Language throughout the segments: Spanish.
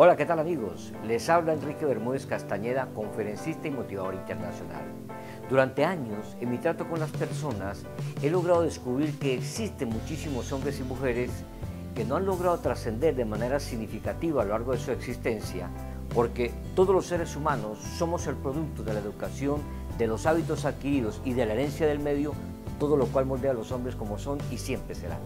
Hola, ¿qué tal amigos? Les habla Enrique Bermúdez Castañeda, conferencista y motivador internacional. Durante años, en mi trato con las personas, he logrado descubrir que existen muchísimos hombres y mujeres que no han logrado trascender de manera significativa a lo largo de su existencia, porque todos los seres humanos somos el producto de la educación, de los hábitos adquiridos y de la herencia del medio, todo lo cual moldea a los hombres como son y siempre serán.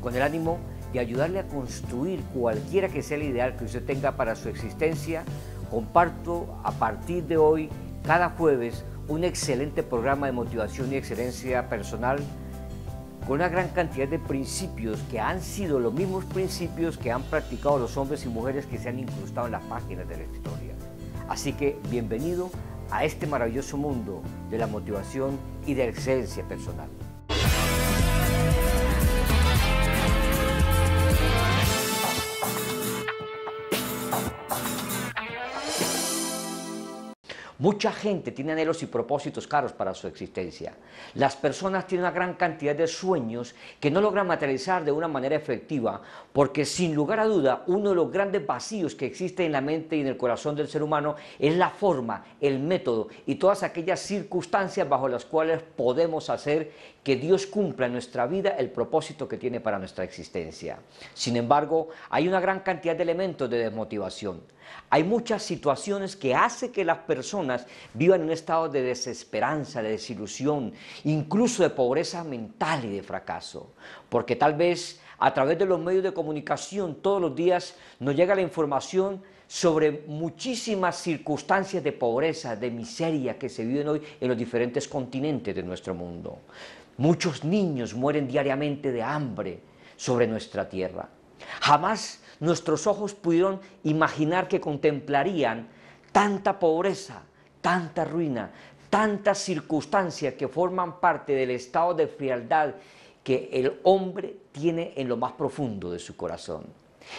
Con el ánimo y ayudarle a construir cualquiera que sea el ideal que usted tenga para su existencia, comparto a partir de hoy, cada jueves, un excelente programa de motivación y excelencia personal con una gran cantidad de principios que han sido los mismos principios que han practicado los hombres y mujeres que se han incrustado en las páginas de la historia. Así que bienvenido a este maravilloso mundo de la motivación y de la excelencia personal. Mucha gente tiene anhelos y propósitos caros para su existencia. Las personas tienen una gran cantidad de sueños que no logran materializar de una manera efectiva porque sin lugar a duda uno de los grandes vacíos que existe en la mente y en el corazón del ser humano es la forma, el método y todas aquellas circunstancias bajo las cuales podemos hacer que Dios cumpla en nuestra vida el propósito que tiene para nuestra existencia. Sin embargo, hay una gran cantidad de elementos de desmotivación. Hay muchas situaciones que hacen que las personas vivan en un estado de desesperanza, de desilusión, incluso de pobreza mental y de fracaso. Porque tal vez a través de los medios de comunicación todos los días nos llega la información sobre muchísimas circunstancias de pobreza, de miseria que se viven hoy en los diferentes continentes de nuestro mundo. Muchos niños mueren diariamente de hambre sobre nuestra tierra. Jamás nuestros ojos pudieron imaginar que contemplarían tanta pobreza, tanta ruina, tantas circunstancias que forman parte del estado de frialdad que el hombre tiene en lo más profundo de su corazón.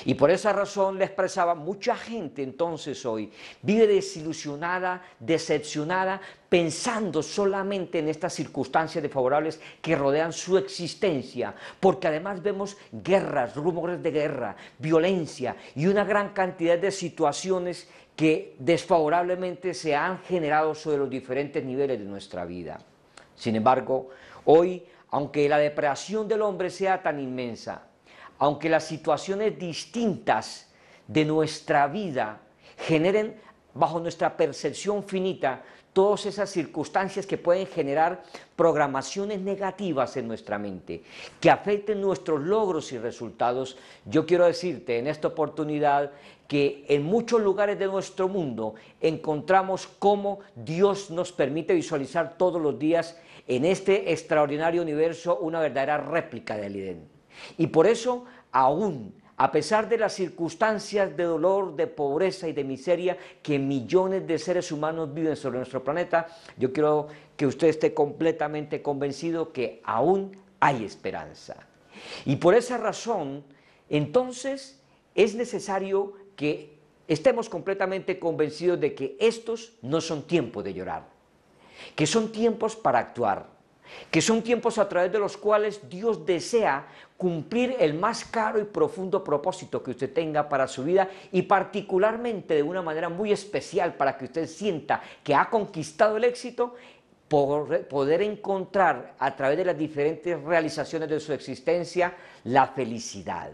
Y por esa razón le expresaba, mucha gente entonces hoy vive desilusionada, decepcionada, pensando solamente en estas circunstancias desfavorables que rodean su existencia, porque además vemos guerras, rumores de guerra, violencia y una gran cantidad de situaciones que desfavorablemente se han generado sobre los diferentes niveles de nuestra vida. Sin embargo, hoy, aunque la depresión del hombre sea tan inmensa, aunque las situaciones distintas de nuestra vida generen bajo nuestra percepción finita todas esas circunstancias que pueden generar programaciones negativas en nuestra mente, que afecten nuestros logros y resultados, yo quiero decirte en esta oportunidad que en muchos lugares de nuestro mundo encontramos cómo Dios nos permite visualizar todos los días en este extraordinario universo una verdadera réplica del Edén. Y por eso, aún a pesar de las circunstancias de dolor, de pobreza y de miseria que millones de seres humanos viven sobre nuestro planeta, yo quiero que usted esté completamente convencido que aún hay esperanza. Y por esa razón, entonces, es necesario que estemos completamente convencidos de que estos no son tiempos de llorar, que son tiempos para actuar que son tiempos a través de los cuales Dios desea cumplir el más caro y profundo propósito que usted tenga para su vida y particularmente de una manera muy especial para que usted sienta que ha conquistado el éxito, por poder encontrar a través de las diferentes realizaciones de su existencia la felicidad.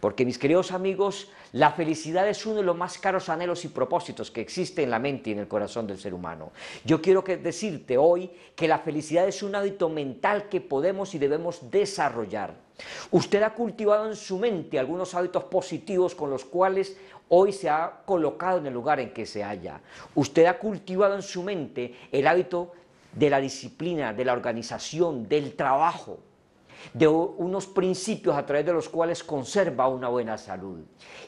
Porque mis queridos amigos, la felicidad es uno de los más caros anhelos y propósitos que existe en la mente y en el corazón del ser humano. Yo quiero que decirte hoy que la felicidad es un hábito mental que podemos y debemos desarrollar. Usted ha cultivado en su mente algunos hábitos positivos con los cuales hoy se ha colocado en el lugar en que se halla. Usted ha cultivado en su mente el hábito de la disciplina, de la organización, del trabajo de unos principios a través de los cuales conserva una buena salud.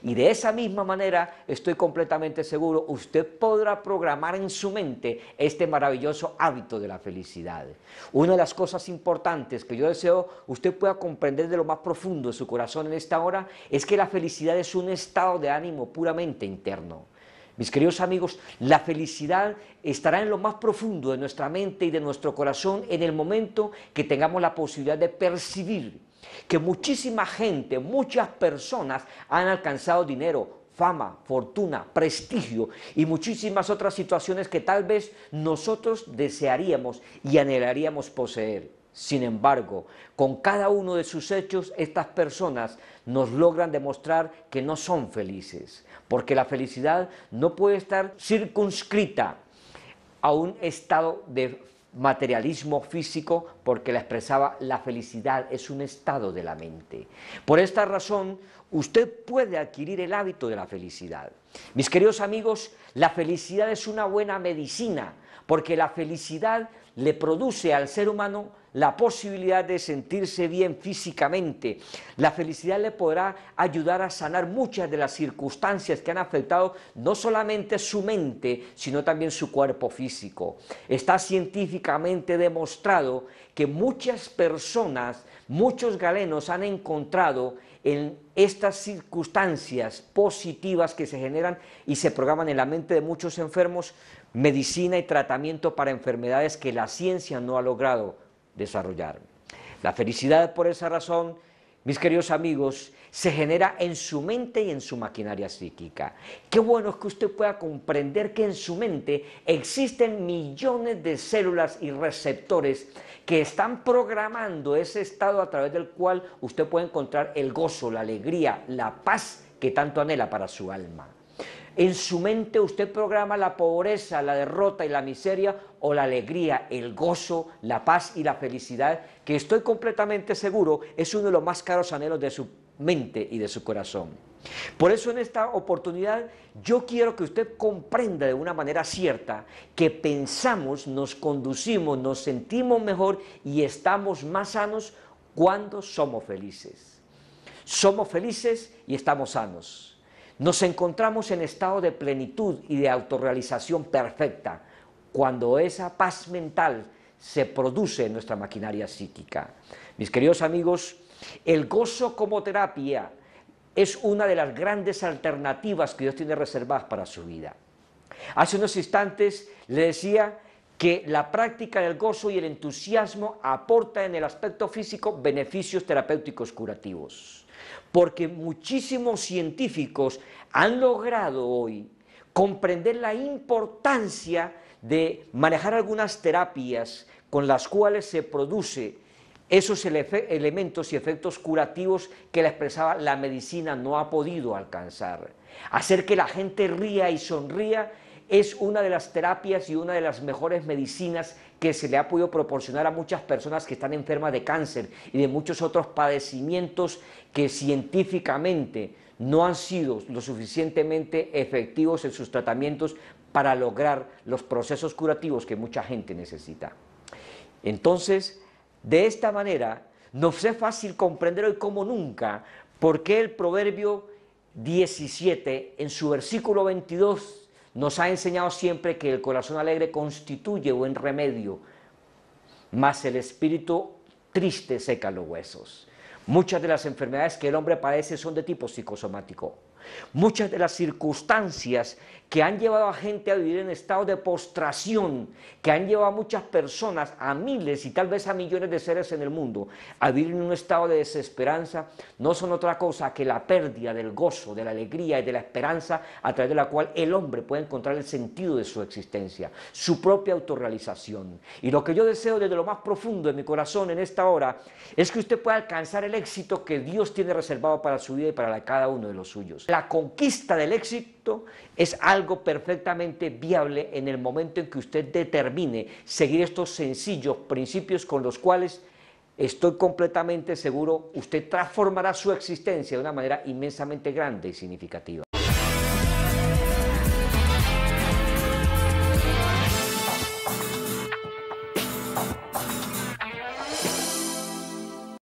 Y de esa misma manera, estoy completamente seguro, usted podrá programar en su mente este maravilloso hábito de la felicidad. Una de las cosas importantes que yo deseo usted pueda comprender de lo más profundo de su corazón en esta hora es que la felicidad es un estado de ánimo puramente interno. Mis queridos amigos, la felicidad estará en lo más profundo de nuestra mente y de nuestro corazón en el momento que tengamos la posibilidad de percibir que muchísima gente, muchas personas han alcanzado dinero, fama, fortuna, prestigio y muchísimas otras situaciones que tal vez nosotros desearíamos y anhelaríamos poseer. Sin embargo, con cada uno de sus hechos, estas personas nos logran demostrar que no son felices, porque la felicidad no puede estar circunscrita a un estado de materialismo físico porque la expresaba la felicidad es un estado de la mente. Por esta razón, usted puede adquirir el hábito de la felicidad. Mis queridos amigos, la felicidad es una buena medicina porque la felicidad le produce al ser humano la posibilidad de sentirse bien físicamente. La felicidad le podrá ayudar a sanar muchas de las circunstancias que han afectado no solamente su mente, sino también su cuerpo físico. Está científicamente demostrado que muchas personas, muchos galenos han encontrado en estas circunstancias positivas que se generan y se programan en la mente de muchos enfermos, medicina y tratamiento para enfermedades que la ciencia no ha logrado desarrollar. La felicidad por esa razón, mis queridos amigos, se genera en su mente y en su maquinaria psíquica. Qué bueno es que usted pueda comprender que en su mente existen millones de células y receptores que están programando ese estado a través del cual usted puede encontrar el gozo, la alegría, la paz que tanto anhela para su alma. En su mente usted programa la pobreza, la derrota y la miseria o la alegría, el gozo, la paz y la felicidad, que estoy completamente seguro es uno de los más caros anhelos de su mente y de su corazón. Por eso en esta oportunidad yo quiero que usted comprenda de una manera cierta que pensamos, nos conducimos, nos sentimos mejor y estamos más sanos cuando somos felices. Somos felices y estamos sanos. Nos encontramos en estado de plenitud y de autorrealización perfecta cuando esa paz mental se produce en nuestra maquinaria psíquica. Mis queridos amigos, el gozo como terapia es una de las grandes alternativas que Dios tiene reservadas para su vida. Hace unos instantes le decía que la práctica del gozo y el entusiasmo aporta en el aspecto físico beneficios terapéuticos curativos porque muchísimos científicos han logrado hoy comprender la importancia de manejar algunas terapias con las cuales se produce esos elementos y efectos curativos que la expresaba la medicina no ha podido alcanzar. Hacer que la gente ría y sonría es una de las terapias y una de las mejores medicinas que se le ha podido proporcionar a muchas personas que están enfermas de cáncer y de muchos otros padecimientos que científicamente no han sido lo suficientemente efectivos en sus tratamientos para lograr los procesos curativos que mucha gente necesita. Entonces, de esta manera, nos es fácil comprender hoy como nunca por qué el proverbio 17 en su versículo 22 nos ha enseñado siempre que el corazón alegre constituye buen remedio, más el espíritu triste seca los huesos. Muchas de las enfermedades que el hombre padece son de tipo psicosomático. Muchas de las circunstancias que han llevado a gente a vivir en estado de postración, que han llevado a muchas personas, a miles y tal vez a millones de seres en el mundo, a vivir en un estado de desesperanza, no son otra cosa que la pérdida del gozo, de la alegría y de la esperanza a través de la cual el hombre puede encontrar el sentido de su existencia, su propia autorrealización. Y lo que yo deseo desde lo más profundo de mi corazón en esta hora es que usted pueda alcanzar el éxito que Dios tiene reservado para su vida y para cada uno de los suyos la conquista del éxito es algo perfectamente viable en el momento en que usted determine seguir estos sencillos principios con los cuales estoy completamente seguro usted transformará su existencia de una manera inmensamente grande y significativa.